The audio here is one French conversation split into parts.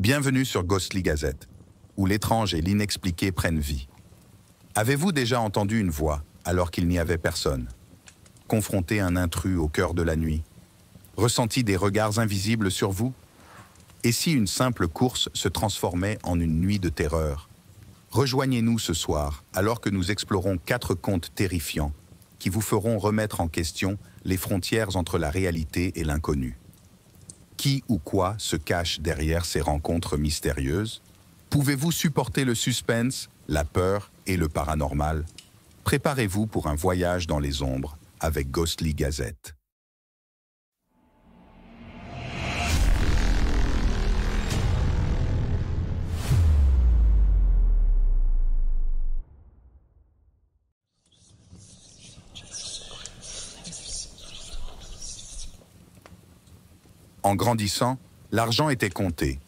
Bienvenue sur Ghostly Gazette, où l'étrange et l'inexpliqué prennent vie. Avez-vous déjà entendu une voix alors qu'il n'y avait personne Confronté un intrus au cœur de la nuit Ressenti des regards invisibles sur vous Et si une simple course se transformait en une nuit de terreur Rejoignez-nous ce soir alors que nous explorons quatre contes terrifiants qui vous feront remettre en question les frontières entre la réalité et l'inconnu. Qui ou quoi se cache derrière ces rencontres mystérieuses Pouvez-vous supporter le suspense, la peur et le paranormal Préparez-vous pour un voyage dans les ombres avec Ghostly Gazette. En grandissant, l'argent était compté,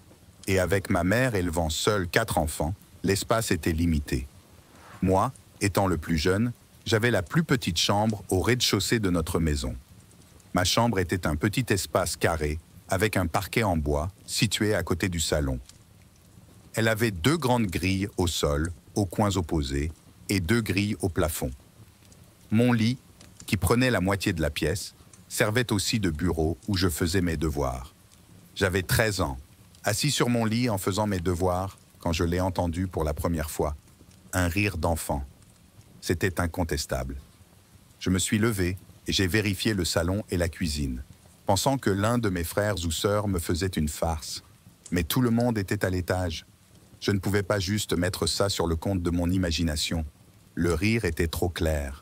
et avec ma mère élevant seule quatre enfants, l'espace était limité. Moi, étant le plus jeune, j'avais la plus petite chambre au rez-de-chaussée de notre maison. Ma chambre était un petit espace carré, avec un parquet en bois, situé à côté du salon. Elle avait deux grandes grilles au sol, aux coins opposés, et deux grilles au plafond. Mon lit, qui prenait la moitié de la pièce, servait aussi de bureau où je faisais mes devoirs. J'avais 13 ans, assis sur mon lit en faisant mes devoirs quand je l'ai entendu pour la première fois. Un rire d'enfant. C'était incontestable. Je me suis levé et j'ai vérifié le salon et la cuisine, pensant que l'un de mes frères ou sœurs me faisait une farce. Mais tout le monde était à l'étage. Je ne pouvais pas juste mettre ça sur le compte de mon imagination. Le rire était trop clair.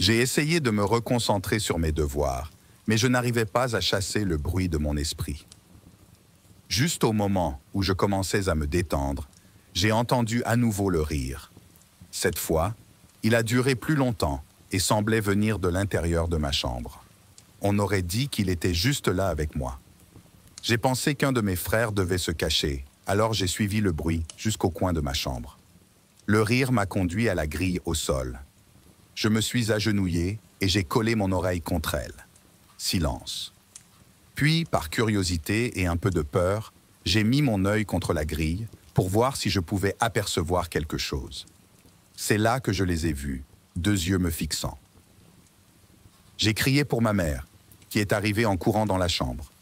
J'ai essayé de me reconcentrer sur mes devoirs, mais je n'arrivais pas à chasser le bruit de mon esprit. Juste au moment où je commençais à me détendre, j'ai entendu à nouveau le rire. Cette fois, il a duré plus longtemps et semblait venir de l'intérieur de ma chambre. On aurait dit qu'il était juste là avec moi. J'ai pensé qu'un de mes frères devait se cacher, alors j'ai suivi le bruit jusqu'au coin de ma chambre. Le rire m'a conduit à la grille au sol. Je me suis agenouillé et j'ai collé mon oreille contre elle. Silence. Puis, par curiosité et un peu de peur, j'ai mis mon œil contre la grille pour voir si je pouvais apercevoir quelque chose. C'est là que je les ai vus, deux yeux me fixant. J'ai crié pour ma mère, qui est arrivée en courant dans la chambre.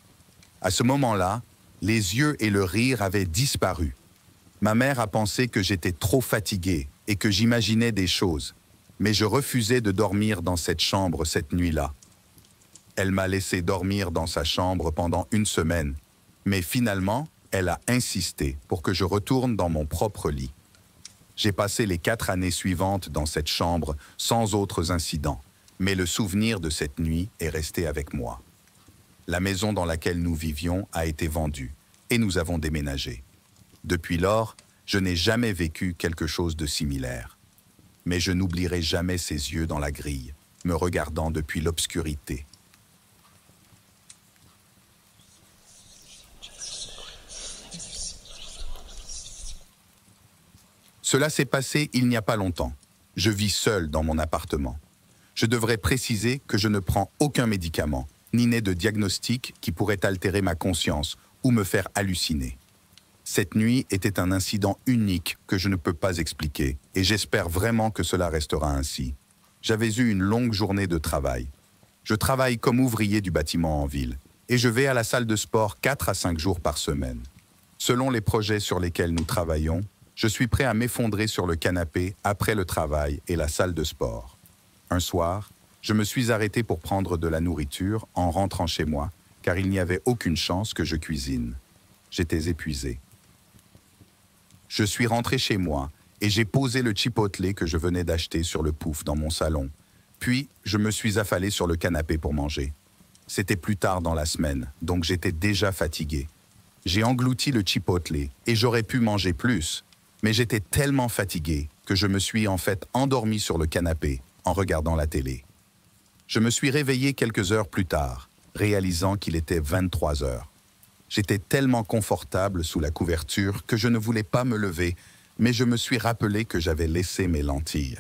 À ce moment-là, les yeux et le rire avaient disparu. Ma mère a pensé que j'étais trop fatigué et que j'imaginais des choses, mais je refusais de dormir dans cette chambre cette nuit-là. Elle m'a laissé dormir dans sa chambre pendant une semaine, mais finalement, elle a insisté pour que je retourne dans mon propre lit. J'ai passé les quatre années suivantes dans cette chambre sans autres incidents, mais le souvenir de cette nuit est resté avec moi. La maison dans laquelle nous vivions a été vendue et nous avons déménagé. Depuis lors, je n'ai jamais vécu quelque chose de similaire mais je n'oublierai jamais ses yeux dans la grille, me regardant depuis l'obscurité. Cela s'est passé il n'y a pas longtemps. Je vis seul dans mon appartement. Je devrais préciser que je ne prends aucun médicament, ni n'ai de diagnostic qui pourrait altérer ma conscience ou me faire halluciner. Cette nuit était un incident unique que je ne peux pas expliquer, et j'espère vraiment que cela restera ainsi. J'avais eu une longue journée de travail. Je travaille comme ouvrier du bâtiment en ville, et je vais à la salle de sport 4 à 5 jours par semaine. Selon les projets sur lesquels nous travaillons, je suis prêt à m'effondrer sur le canapé après le travail et la salle de sport. Un soir, je me suis arrêté pour prendre de la nourriture en rentrant chez moi, car il n'y avait aucune chance que je cuisine. J'étais épuisé. Je suis rentré chez moi et j'ai posé le chipotle que je venais d'acheter sur le pouf dans mon salon. Puis, je me suis affalé sur le canapé pour manger. C'était plus tard dans la semaine, donc j'étais déjà fatigué. J'ai englouti le chipotle et j'aurais pu manger plus, mais j'étais tellement fatigué que je me suis en fait endormi sur le canapé en regardant la télé. Je me suis réveillé quelques heures plus tard, réalisant qu'il était 23 heures. J'étais tellement confortable sous la couverture que je ne voulais pas me lever, mais je me suis rappelé que j'avais laissé mes lentilles.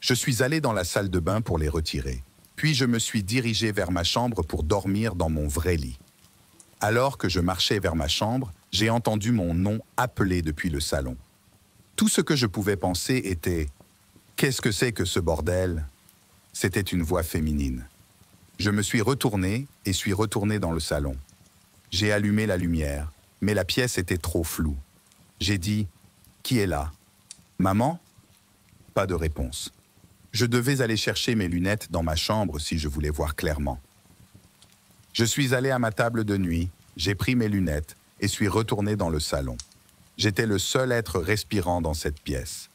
Je suis allé dans la salle de bain pour les retirer, puis je me suis dirigé vers ma chambre pour dormir dans mon vrai lit. Alors que je marchais vers ma chambre, j'ai entendu mon nom appelé depuis le salon. Tout ce que je pouvais penser était ⁇ Qu'est-ce que c'est que ce bordel ?⁇ C'était une voix féminine. Je me suis retourné et suis retourné dans le salon. J'ai allumé la lumière, mais la pièce était trop floue. J'ai dit ⁇ Qui est là ?⁇ Maman Pas de réponse. Je devais aller chercher mes lunettes dans ma chambre si je voulais voir clairement. Je suis allé à ma table de nuit, j'ai pris mes lunettes et suis retourné dans le salon. J'étais le seul être respirant dans cette pièce.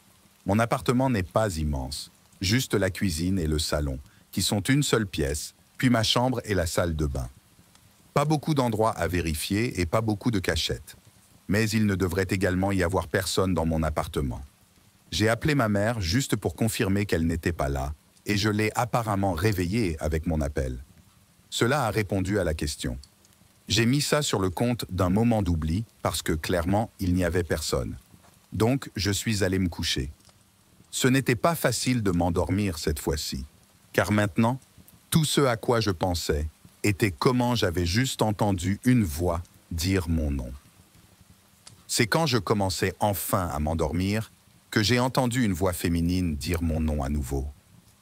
Mon appartement n'est pas immense, juste la cuisine et le salon, qui sont une seule pièce, puis ma chambre et la salle de bain. Pas beaucoup d'endroits à vérifier et pas beaucoup de cachettes. Mais il ne devrait également y avoir personne dans mon appartement. J'ai appelé ma mère juste pour confirmer qu'elle n'était pas là, et je l'ai apparemment réveillée avec mon appel. Cela a répondu à la question. J'ai mis ça sur le compte d'un moment d'oubli, parce que clairement, il n'y avait personne. Donc, je suis allé me coucher. Ce n'était pas facile de m'endormir cette fois-ci, car maintenant, tout ce à quoi je pensais, était comment j'avais juste entendu une voix dire mon nom. C'est quand je commençais enfin à m'endormir que j'ai entendu une voix féminine dire mon nom à nouveau,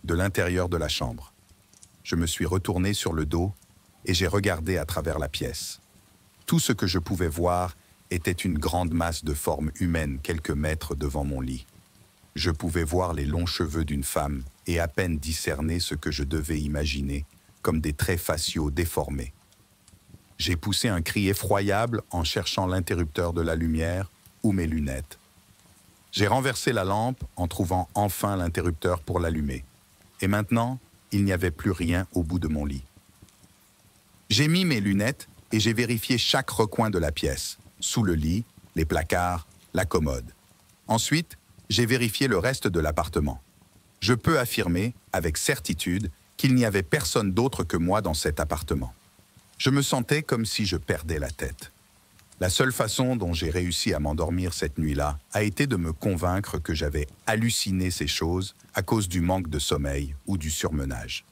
de l'intérieur de la chambre. Je me suis retourné sur le dos et j'ai regardé à travers la pièce. Tout ce que je pouvais voir était une grande masse de forme humaine quelques mètres devant mon lit. Je pouvais voir les longs cheveux d'une femme et à peine discerner ce que je devais imaginer comme des traits faciaux déformés. J'ai poussé un cri effroyable en cherchant l'interrupteur de la lumière ou mes lunettes. J'ai renversé la lampe en trouvant enfin l'interrupteur pour l'allumer. Et maintenant, il n'y avait plus rien au bout de mon lit. J'ai mis mes lunettes et j'ai vérifié chaque recoin de la pièce, sous le lit, les placards, la commode. Ensuite, j'ai vérifié le reste de l'appartement. Je peux affirmer, avec certitude, qu'il n'y avait personne d'autre que moi dans cet appartement. Je me sentais comme si je perdais la tête. La seule façon dont j'ai réussi à m'endormir cette nuit-là a été de me convaincre que j'avais halluciné ces choses à cause du manque de sommeil ou du surmenage.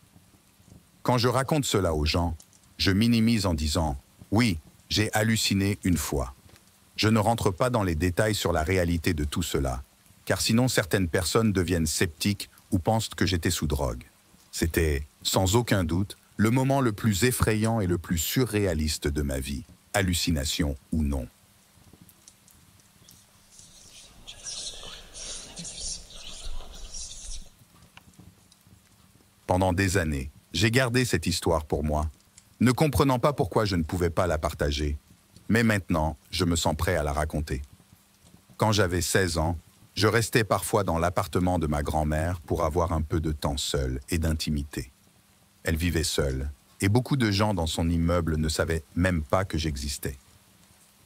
Quand je raconte cela aux gens, je minimise en disant ⁇ Oui, j'ai halluciné une fois ⁇ Je ne rentre pas dans les détails sur la réalité de tout cela, car sinon certaines personnes deviennent sceptiques ou pensent que j'étais sous drogue. C'était, sans aucun doute, le moment le plus effrayant et le plus surréaliste de ma vie, hallucination ou non. Pendant des années, j'ai gardé cette histoire pour moi, ne comprenant pas pourquoi je ne pouvais pas la partager. Mais maintenant, je me sens prêt à la raconter. Quand j'avais 16 ans, je restais parfois dans l'appartement de ma grand-mère pour avoir un peu de temps seul et d'intimité. Elle vivait seule, et beaucoup de gens dans son immeuble ne savaient même pas que j'existais.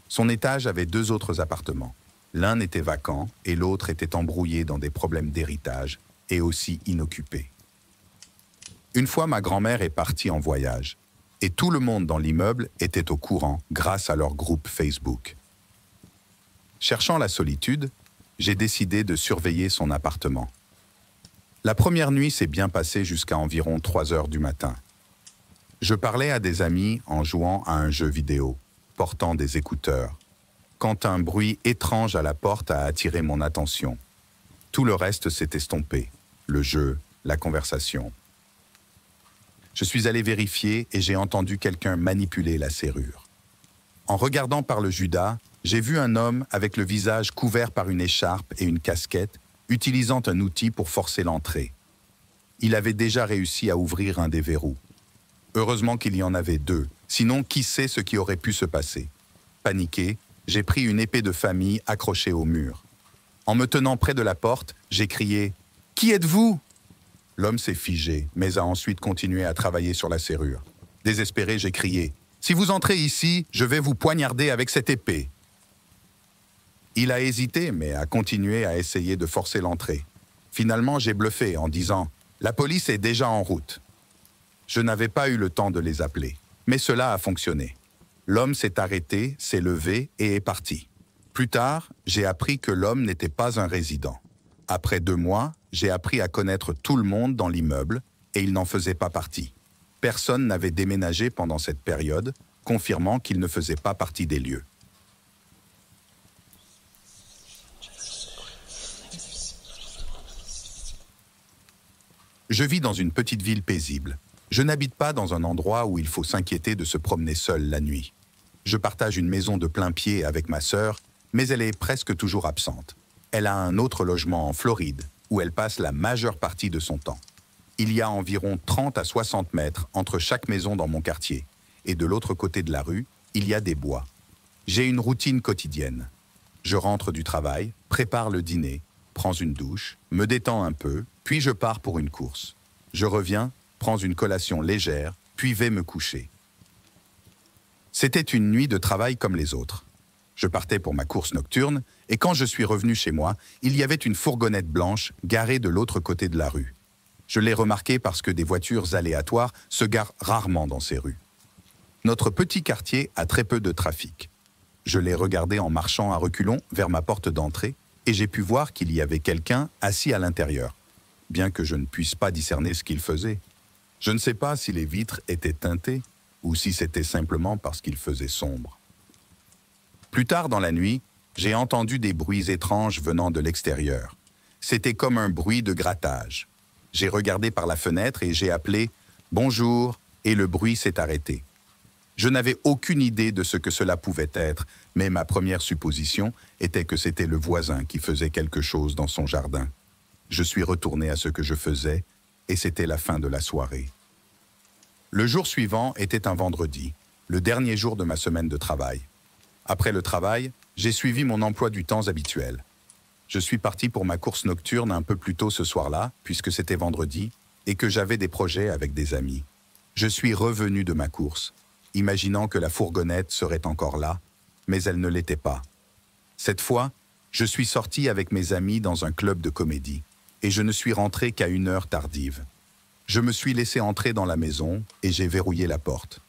Son étage avait deux autres appartements. L'un était vacant et l'autre était embrouillé dans des problèmes d'héritage et aussi inoccupé. Une fois, ma grand-mère est partie en voyage et tout le monde dans l'immeuble était au courant grâce à leur groupe Facebook. Cherchant la solitude, j'ai décidé de surveiller son appartement. La première nuit s'est bien passée jusqu'à environ 3 heures du matin. Je parlais à des amis en jouant à un jeu vidéo, portant des écouteurs, quand un bruit étrange à la porte a attiré mon attention. Tout le reste s'est estompé, le jeu, la conversation. Je suis allé vérifier et j'ai entendu quelqu'un manipuler la serrure. En regardant par le Judas, j'ai vu un homme avec le visage couvert par une écharpe et une casquette, utilisant un outil pour forcer l'entrée. Il avait déjà réussi à ouvrir un des verrous. Heureusement qu'il y en avait deux, sinon qui sait ce qui aurait pu se passer. Paniqué, j'ai pris une épée de famille accrochée au mur. En me tenant près de la porte, j'ai crié ⁇ Qui êtes-vous ?⁇ L'homme s'est figé, mais a ensuite continué à travailler sur la serrure. Désespéré, j'ai crié ⁇ Si vous entrez ici, je vais vous poignarder avec cette épée !⁇ il a hésité, mais a continué à essayer de forcer l'entrée. Finalement, j'ai bluffé en disant La police est déjà en route. Je n'avais pas eu le temps de les appeler, mais cela a fonctionné. L'homme s'est arrêté, s'est levé et est parti. Plus tard, j'ai appris que l'homme n'était pas un résident. Après deux mois, j'ai appris à connaître tout le monde dans l'immeuble et il n'en faisait pas partie. Personne n'avait déménagé pendant cette période, confirmant qu'il ne faisait pas partie des lieux. Je vis dans une petite ville paisible. Je n'habite pas dans un endroit où il faut s'inquiéter de se promener seul la nuit. Je partage une maison de plein pied avec ma sœur, mais elle est presque toujours absente. Elle a un autre logement en Floride, où elle passe la majeure partie de son temps. Il y a environ 30 à 60 mètres entre chaque maison dans mon quartier, et de l'autre côté de la rue, il y a des bois. J'ai une routine quotidienne. Je rentre du travail, prépare le dîner, prends une douche, me détends un peu, puis je pars pour une course. Je reviens, prends une collation légère, puis vais me coucher. C'était une nuit de travail comme les autres. Je partais pour ma course nocturne, et quand je suis revenu chez moi, il y avait une fourgonnette blanche garée de l'autre côté de la rue. Je l'ai remarqué parce que des voitures aléatoires se garent rarement dans ces rues. Notre petit quartier a très peu de trafic. Je l'ai regardé en marchant à reculons vers ma porte d'entrée, et j'ai pu voir qu'il y avait quelqu'un assis à l'intérieur, bien que je ne puisse pas discerner ce qu'il faisait. Je ne sais pas si les vitres étaient teintées ou si c'était simplement parce qu'il faisait sombre. Plus tard dans la nuit, j'ai entendu des bruits étranges venant de l'extérieur. C'était comme un bruit de grattage. J'ai regardé par la fenêtre et j'ai appelé ⁇ Bonjour !⁇ et le bruit s'est arrêté. Je n'avais aucune idée de ce que cela pouvait être, mais ma première supposition était que c'était le voisin qui faisait quelque chose dans son jardin. Je suis retourné à ce que je faisais, et c'était la fin de la soirée. Le jour suivant était un vendredi, le dernier jour de ma semaine de travail. Après le travail, j'ai suivi mon emploi du temps habituel. Je suis parti pour ma course nocturne un peu plus tôt ce soir-là, puisque c'était vendredi, et que j'avais des projets avec des amis. Je suis revenu de ma course, imaginant que la fourgonnette serait encore là, mais elle ne l'était pas. Cette fois, je suis sorti avec mes amis dans un club de comédie, et je ne suis rentré qu'à une heure tardive. Je me suis laissé entrer dans la maison et j'ai verrouillé la porte.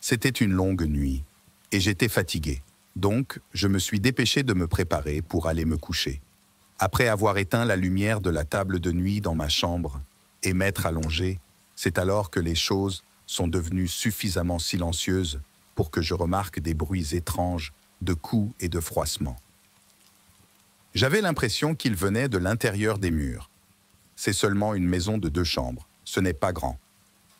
C'était une longue nuit, et j'étais fatigué, donc je me suis dépêché de me préparer pour aller me coucher. Après avoir éteint la lumière de la table de nuit dans ma chambre et m'être allongé, c'est alors que les choses sont devenues suffisamment silencieuses pour que je remarque des bruits étranges de coups et de froissements. J'avais l'impression qu'ils venaient de l'intérieur des murs. C'est seulement une maison de deux chambres, ce n'est pas grand.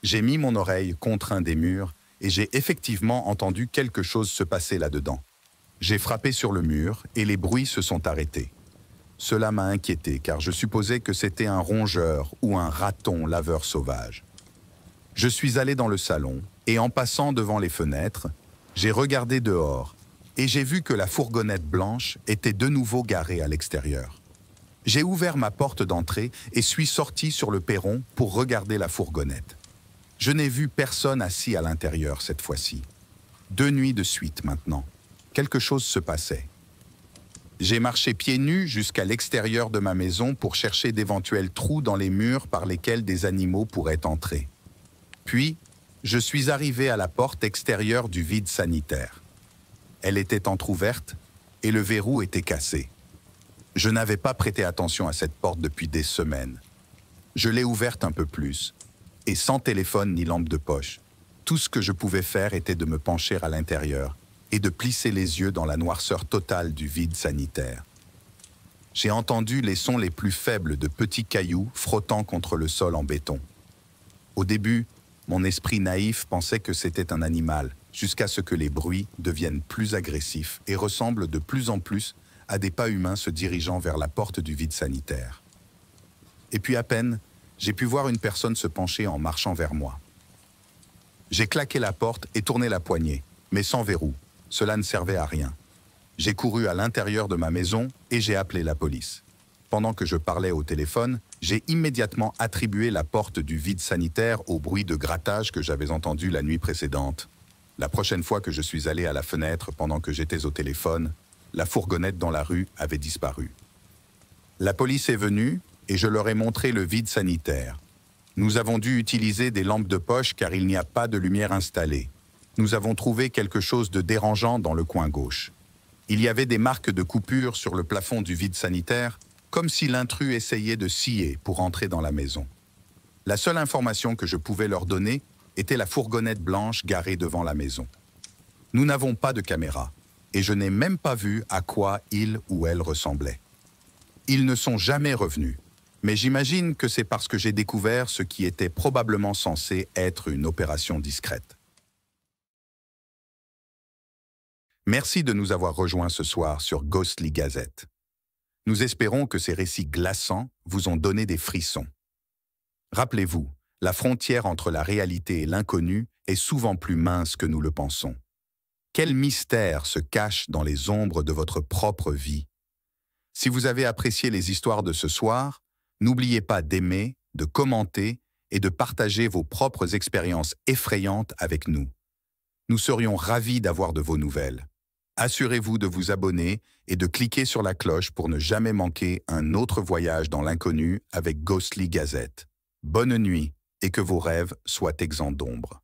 J'ai mis mon oreille contre un des murs et j'ai effectivement entendu quelque chose se passer là-dedans. J'ai frappé sur le mur et les bruits se sont arrêtés. Cela m'a inquiété car je supposais que c'était un rongeur ou un raton laveur sauvage. Je suis allé dans le salon et en passant devant les fenêtres, j'ai regardé dehors et j'ai vu que la fourgonnette blanche était de nouveau garée à l'extérieur. J'ai ouvert ma porte d'entrée et suis sorti sur le perron pour regarder la fourgonnette. Je n'ai vu personne assis à l'intérieur cette fois-ci. Deux nuits de suite maintenant. Quelque chose se passait. J'ai marché pieds nus jusqu'à l'extérieur de ma maison pour chercher d'éventuels trous dans les murs par lesquels des animaux pourraient entrer. Puis, je suis arrivé à la porte extérieure du vide sanitaire. Elle était entr'ouverte et le verrou était cassé. Je n'avais pas prêté attention à cette porte depuis des semaines. Je l'ai ouverte un peu plus, et sans téléphone ni lampe de poche. Tout ce que je pouvais faire était de me pencher à l'intérieur et de plisser les yeux dans la noirceur totale du vide sanitaire. J'ai entendu les sons les plus faibles de petits cailloux frottant contre le sol en béton. Au début, mon esprit naïf pensait que c'était un animal, jusqu'à ce que les bruits deviennent plus agressifs et ressemblent de plus en plus à des pas humains se dirigeant vers la porte du vide sanitaire. Et puis à peine, j'ai pu voir une personne se pencher en marchant vers moi. J'ai claqué la porte et tourné la poignée, mais sans verrou. Cela ne servait à rien. J'ai couru à l'intérieur de ma maison et j'ai appelé la police. Pendant que je parlais au téléphone, j'ai immédiatement attribué la porte du vide sanitaire au bruit de grattage que j'avais entendu la nuit précédente. La prochaine fois que je suis allé à la fenêtre pendant que j'étais au téléphone, la fourgonnette dans la rue avait disparu. La police est venue et je leur ai montré le vide sanitaire. Nous avons dû utiliser des lampes de poche car il n'y a pas de lumière installée. Nous avons trouvé quelque chose de dérangeant dans le coin gauche. Il y avait des marques de coupure sur le plafond du vide sanitaire comme si l'intrus essayait de scier pour entrer dans la maison. La seule information que je pouvais leur donner était la fourgonnette blanche garée devant la maison. Nous n'avons pas de caméra, et je n'ai même pas vu à quoi il ou elle ressemblait. Ils ne sont jamais revenus, mais j'imagine que c'est parce que j'ai découvert ce qui était probablement censé être une opération discrète. Merci de nous avoir rejoints ce soir sur Ghostly Gazette. Nous espérons que ces récits glaçants vous ont donné des frissons. Rappelez-vous, la frontière entre la réalité et l'inconnu est souvent plus mince que nous le pensons. Quel mystère se cache dans les ombres de votre propre vie Si vous avez apprécié les histoires de ce soir, n'oubliez pas d'aimer, de commenter et de partager vos propres expériences effrayantes avec nous. Nous serions ravis d'avoir de vos nouvelles. Assurez-vous de vous abonner et de cliquer sur la cloche pour ne jamais manquer un autre voyage dans l'inconnu avec Ghostly Gazette. Bonne nuit et que vos rêves soient exempts d'ombre.